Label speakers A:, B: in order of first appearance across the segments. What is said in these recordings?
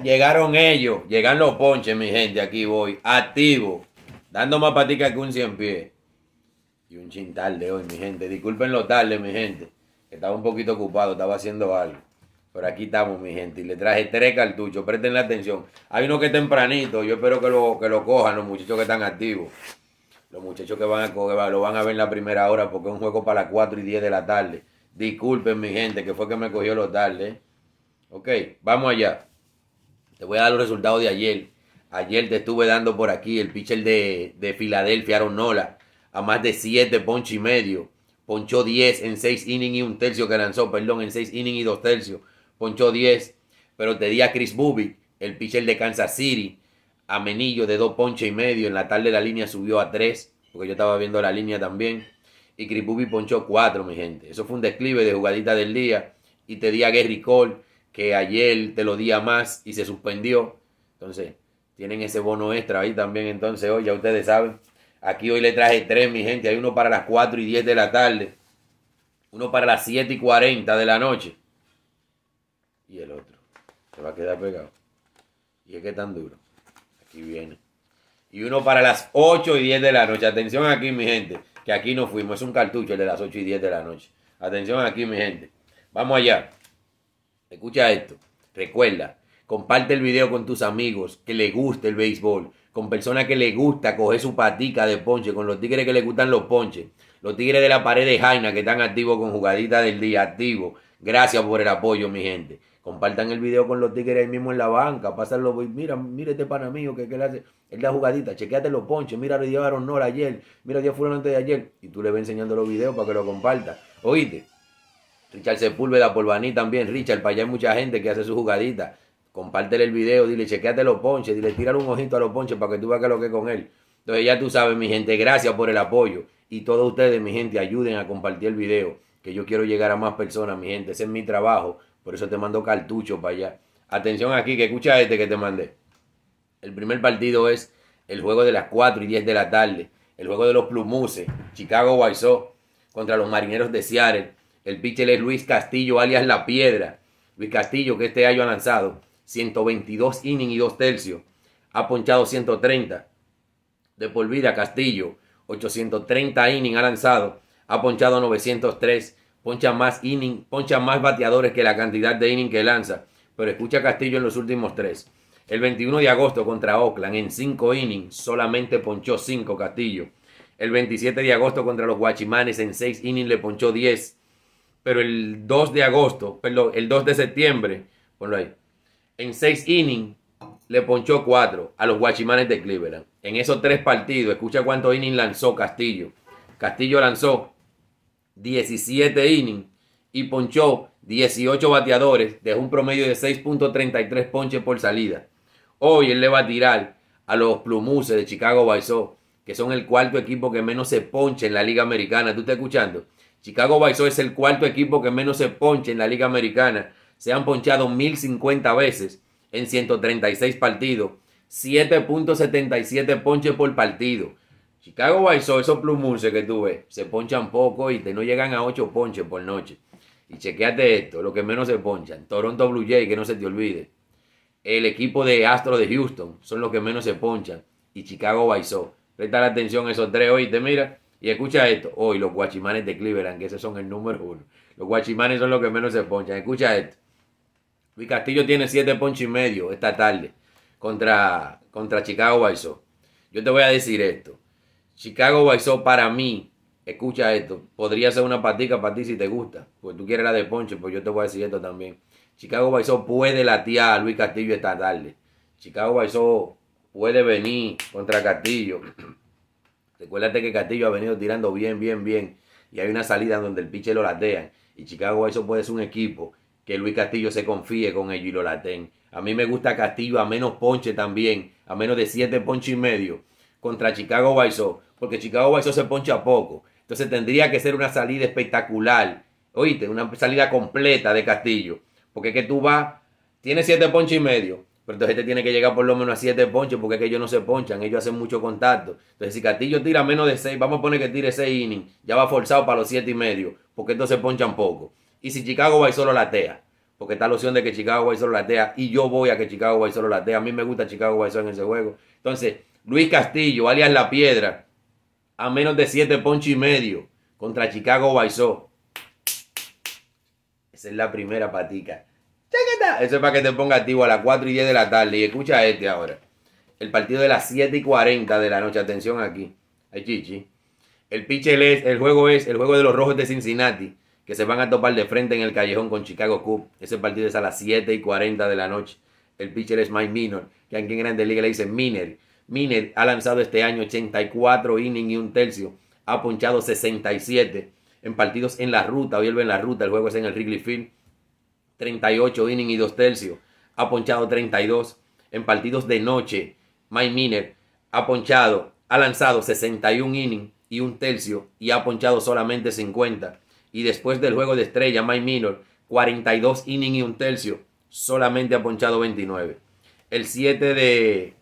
A: Llegaron ellos, llegan los ponches, mi gente, aquí voy, activo, dando más patica que un cien pies. Y un chintal de hoy, mi gente, disculpen lo tarde, mi gente, estaba un poquito ocupado, estaba haciendo algo. Pero aquí estamos, mi gente, y le traje tres cartuchos, presten la atención. Hay uno que es tempranito, yo espero que lo, que lo cojan los muchachos que están activos. Los muchachos que van a lo van a ver en la primera hora porque es un juego para las 4 y 10 de la tarde. Disculpen, mi gente, que fue que me cogió lo tarde. ¿eh? Ok, vamos allá. Te voy a dar los resultados de ayer. Ayer te estuve dando por aquí el pitcher de, de Filadelfia, Aaron Nola, a más de 7 ponches y medio. Ponchó 10 en 6 innings y un tercio que lanzó, perdón, en 6 innings y 2 tercios. Ponchó 10. Pero te di a Chris Bubi, el pitcher de Kansas City, a Menillo de 2 ponches y medio. En la tarde la línea subió a 3, porque yo estaba viendo la línea también. Y Chris Bubi ponchó 4, mi gente. Eso fue un declive de jugadita del día. Y te di a Gary Cole que ayer te lo di a más y se suspendió. Entonces, tienen ese bono extra ahí también. Entonces, hoy ya ustedes saben. Aquí hoy le traje tres, mi gente. Hay uno para las 4 y 10 de la tarde. Uno para las 7 y 40 de la noche. Y el otro. Se va a quedar pegado. Y es que tan duro. Aquí viene. Y uno para las 8 y 10 de la noche. Atención aquí, mi gente. Que aquí no fuimos. Es un cartucho el de las 8 y 10 de la noche. Atención aquí, mi gente. Vamos allá. Escucha esto. Recuerda, comparte el video con tus amigos que le guste el béisbol, con personas que le gusta coger su patica de ponche, con los tigres que le gustan los ponches, los tigres de la pared de Jaina que están activos con Jugadita del día activo. Gracias por el apoyo, mi gente. Compartan el video con los tigres ahí mismo en la banca. voy mira, mira este pana mío que, que él hace. Él da jugadita, chequeate los ponches. Mira, le llevaron a ayer. Mira, ya fulano antes de ayer. Y tú le vas enseñando los videos para que lo compartas. Oíste. Richard Sepúlveda por Baní también, Richard, para allá hay mucha gente que hace su jugadita. Compártele el video, dile, chequeate los ponches, dile, tírale un ojito a los ponches para que tú veas que lo que con él. Entonces ya tú sabes, mi gente, gracias por el apoyo. Y todos ustedes, mi gente, ayuden a compartir el video, que yo quiero llegar a más personas, mi gente. Ese es mi trabajo, por eso te mando cartucho para allá. Atención aquí, que escucha este que te mandé. El primer partido es el juego de las 4 y 10 de la tarde. El juego de los Plumuses, Chicago White contra los Marineros de Seattle. El pitcher es Luis Castillo, alias La Piedra. Luis Castillo, que este año ha lanzado 122 innings y 2 tercios. Ha ponchado 130. De por vida, Castillo, 830 innings ha lanzado. Ha ponchado 903. Poncha más inning, poncha más bateadores que la cantidad de innings que lanza. Pero escucha Castillo en los últimos tres. El 21 de agosto contra Oakland en 5 innings, solamente ponchó 5 Castillo. El 27 de agosto contra los Guachimanes en 6 innings le ponchó 10 pero el 2 de agosto, perdón, el 2 de septiembre, ponlo ahí, en 6 innings le ponchó 4 a los Guachimanes de Cleveland. En esos tres partidos, escucha cuántos innings lanzó Castillo. Castillo lanzó 17 innings y ponchó 18 bateadores, de un promedio de 6.33 ponches por salida. Hoy él le va a tirar a los Plumuses de Chicago Baiso. que son el cuarto equipo que menos se ponche en la Liga Americana. ¿Tú estás escuchando? Chicago White es el cuarto equipo que menos se ponche en la Liga Americana. Se han ponchado 1050 veces en 136 partidos. 7.77 ponches por partido. Chicago White Sox, esos plumunces que tú ves, se ponchan poco y te no llegan a 8 ponches por noche. Y chequeate esto, lo que menos se ponchan. Toronto Blue Jays, que no se te olvide. El equipo de Astro de Houston son los que menos se ponchan. Y Chicago White Sox. Presta la atención a esos tres, hoy, oíste, mira. Y escucha esto, hoy los guachimanes de Cleveland, que esos son el número uno. Los guachimanes son los que menos se ponchan. Escucha esto. Luis Castillo tiene siete ponches y medio esta tarde contra, contra Chicago Baisó. Yo te voy a decir esto. Chicago Baisó, para mí, escucha esto, podría ser una patica para ti si te gusta, porque tú quieres la de ponche, pues yo te voy a decir esto también. Chicago Baisó puede latear a Luis Castillo esta tarde. Chicago Baisó puede venir contra Castillo Recuérdate que Castillo ha venido tirando bien, bien, bien. Y hay una salida donde el pitcher lo latean. Y Chicago eso puede ser un equipo que Luis Castillo se confíe con ellos y lo laten. A mí me gusta Castillo a menos ponche también, a menos de 7 ponches y medio contra Chicago Sox porque Chicago Sox se poncha poco. Entonces tendría que ser una salida espectacular. Oíste, una salida completa de Castillo. Porque es que tú vas, tienes 7 ponches y medio, pero entonces este tiene que llegar por lo menos a 7 ponches porque es que ellos no se ponchan, ellos hacen mucho contacto. Entonces, si Castillo tira menos de 6, vamos a poner que tire 6 innings, ya va forzado para los 7 y medio, porque entonces se ponchan poco. Y si Chicago va y solo latea, porque está la opción de que Chicago va y solo latea, y yo voy a que Chicago va y solo latea, a mí me gusta Chicago va en ese juego. Entonces, Luis Castillo, alias La Piedra, a menos de 7 ponches y medio contra Chicago Baisó Esa es la primera patica. Eso es para que te ponga activo a las 4 y 10 de la tarde. Y escucha este ahora. El partido de las 7 y 40 de la noche. Atención aquí. Ay, chichi. El pitch es, el juego es el juego de los rojos de Cincinnati. Que se van a topar de frente en el callejón con Chicago Cubs. Ese partido es a las 7 y 40 de la noche. El pitcher es Mike Minor, que aquí en Grandes Liga le dicen Miner. Miner ha lanzado este año 84 innings y un tercio. Ha ponchado 67 en partidos en la ruta. Hoy en la ruta. El juego es en el Wrigley Field 38 innings y 2 tercios. Ha ponchado 32 en partidos de noche. Mike Miner ha ponchado, ha lanzado 61 innings y 1 tercio y ha ponchado solamente 50. Y después del juego de estrella, Mike Minor 42 innings y 1 tercio, solamente ha ponchado 29. El 7 de.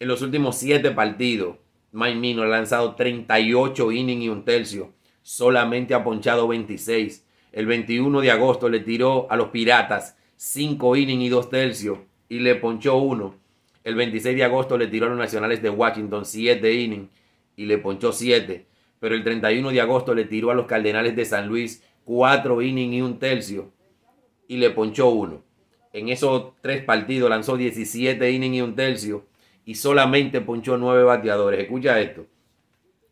A: En los últimos 7 partidos, Mike Minor ha lanzado 38 innings y 1 tercio, solamente ha ponchado 26 el 21 de agosto le tiró a los Piratas 5 innings y 2 tercios y le ponchó uno. El 26 de agosto le tiró a los Nacionales de Washington 7 innings y le ponchó 7. Pero el 31 de agosto le tiró a los Cardenales de San Luis 4 innings y 1 tercio y le ponchó uno. En esos tres partidos lanzó 17 innings y 1 tercio y solamente ponchó 9 bateadores. Escucha esto.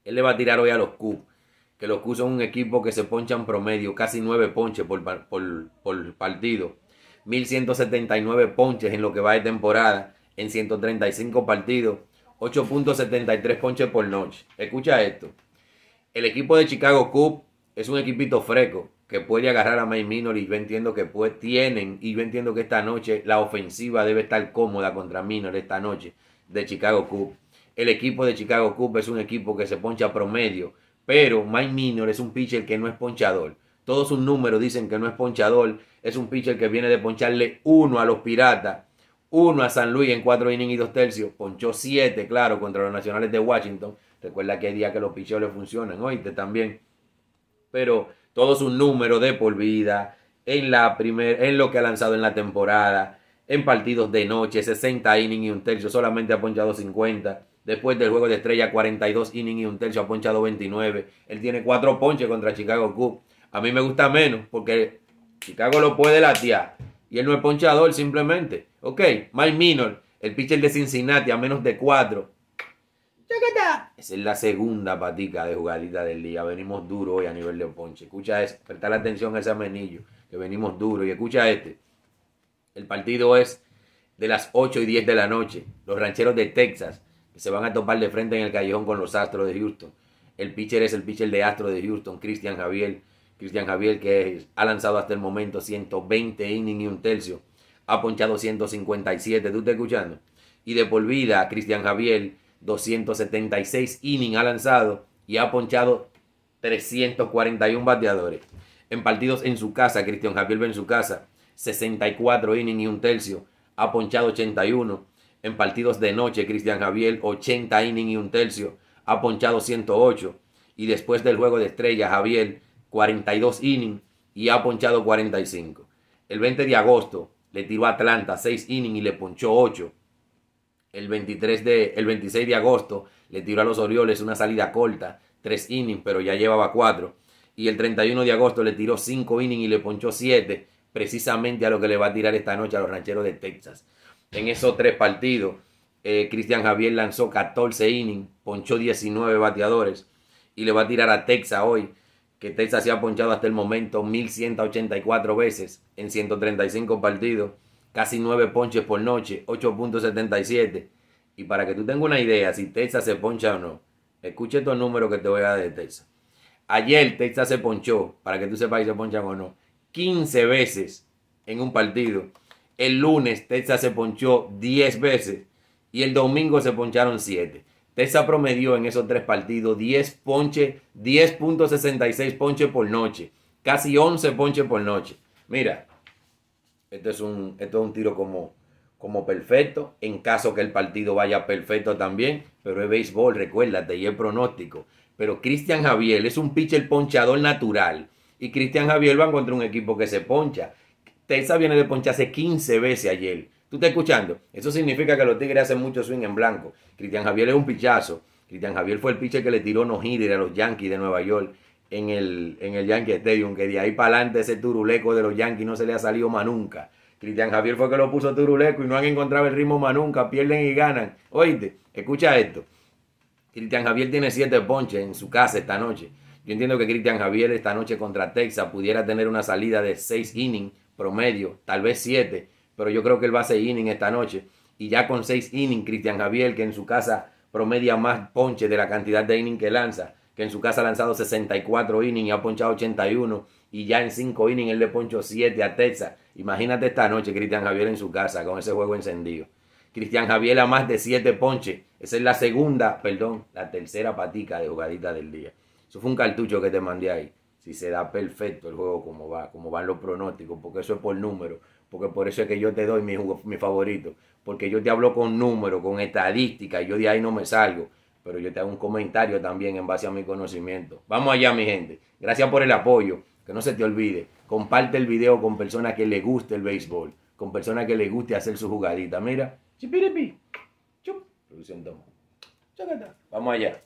A: Él le va a tirar hoy a los Cubs que los Cubs son un equipo que se ponchan promedio, casi 9 ponches por, por, partido. 1.179 ponches en lo que va de temporada, en 135 partidos, 8.73 ponches por noche. Escucha esto. El equipo de Chicago Cubs es un equipito fresco que puede agarrar a May Minor y yo entiendo que pues tienen y yo entiendo que esta noche la ofensiva debe estar cómoda contra Minor esta noche de Chicago Cubs. El equipo de Chicago Cubs es un equipo que se poncha promedio pero Mike Minor es un pitcher que no es ponchador. Todos sus números dicen que no es ponchador. Es un pitcher que viene de poncharle uno a los Piratas, uno a San Luis en cuatro innings y dos tercios. Ponchó siete, claro, contra los Nacionales de Washington. Recuerda que hay días que los pitchers le funcionan, oíste también. Pero todos sus números de por vida, en, la primer, en lo que ha lanzado en la temporada, en partidos de noche, 60 innings y un tercio, solamente ha ponchado 50 después del juego de estrella, 42 inning y un tercio, ha ponchado 29. Él tiene cuatro ponches contra Chicago Cubs. A mí me gusta menos porque Chicago lo puede latear y él no es ponchador simplemente. Ok, Mike Minor, el pitcher de Cincinnati a menos de 4. Esa es la segunda patica de jugadita del día. Venimos duro hoy a nivel de ponche. Escucha eso, la atención a ese amenillo, que venimos duro. Y escucha este. El partido es de las 8 y 10 de la noche. Los rancheros de Texas se van a topar de frente en el callejón con los Astros de Houston. El pitcher es el pitcher de Astros de Houston, Cristian Javier. Cristian Javier que ha lanzado hasta el momento 120 innings y un tercio. Ha ponchado 157, ¿tú estás escuchando? Y de por vida, Cristian Javier, 276 innings ha lanzado y ha ponchado 341 bateadores. En partidos en su casa, Cristian Javier ve en su casa, 64 innings y un tercio, ha ponchado 81 en partidos de noche, Cristian Javier, 80 innings y un tercio, ha ponchado 108. Y después del juego de estrella, Javier, 42 innings y ha ponchado 45. El 20 de agosto le tiró a Atlanta 6 innings y le ponchó 8. El, 23 de, el 26 de agosto le tiró a los Orioles una salida corta, 3 innings, pero ya llevaba 4. Y el 31 de agosto le tiró 5 innings y le ponchó 7, precisamente a lo que le va a tirar esta noche a los rancheros de Texas en esos tres partidos. Eh, Cristian Javier lanzó 14 innings, ponchó 19 bateadores y le va a tirar a Texas hoy, que Texas se ha ponchado hasta el momento 1184 veces en 135 partidos, casi 9 ponches por noche, 8.77. Y para que tú tengas una idea si Texas se poncha o no, escuche estos números que te voy a dar de Texas. Ayer Texas se ponchó, para que tú sepas si se ponchan o no, 15 veces en un partido el lunes Tessa se ponchó 10 veces y el domingo se poncharon 7. Tessa promedió en esos tres partidos 10 ponches, 10.66 ponches por noche, casi 11 ponches por noche. Mira, esto es un, un tiro como, como perfecto, en caso que el partido vaya perfecto también, pero es béisbol, recuérdate, y es pronóstico. Pero Cristian Javier es un pitcher ponchador natural y Cristian Javier va contra un equipo que se poncha. Texas viene de poncharse 15 veces ayer. ¿Tú estás escuchando? Eso significa que los Tigres hacen mucho swing en blanco. Cristian Javier es un pichazo. Cristian Javier fue el pitcher que le tiró no a los Yankees de Nueva York en el, en el Yankee Stadium, que de ahí para adelante ese turuleco de los Yankees no se le ha salido más nunca. Cristian Javier fue que lo puso turuleco y no han encontrado el ritmo más nunca, pierden y ganan. Oíste, escucha esto. Cristian Javier tiene siete ponches en su casa esta noche. Yo entiendo que Cristian Javier esta noche contra Texas pudiera tener una salida de seis innings promedio, tal vez 7, pero yo creo que él va a 6 inning esta noche. Y ya con 6 innings, Cristian Javier, que en su casa promedia más ponche de la cantidad de innings que lanza, que en su casa ha lanzado 64 innings y ha ponchado 81, y ya en 5 innings él le ponchó 7 a Texas. Imagínate esta noche Cristian Javier en su casa con ese juego encendido. Cristian Javier a más de 7 ponches. Esa es la segunda, perdón, la tercera patica de jugadita del día. Eso fue un cartucho que te mandé ahí si se da perfecto el juego como va, como van los pronósticos, porque eso es por número, porque por eso es que yo te doy mi, mi favorito, porque yo te hablo con número, con estadística, y yo de ahí no me salgo, pero yo te hago un comentario también en base a mi conocimiento. Vamos allá, mi gente. Gracias por el apoyo. Que no se te olvide, comparte el video con personas que le guste el béisbol, con personas que le guste hacer su jugadita. Mira, Vamos allá.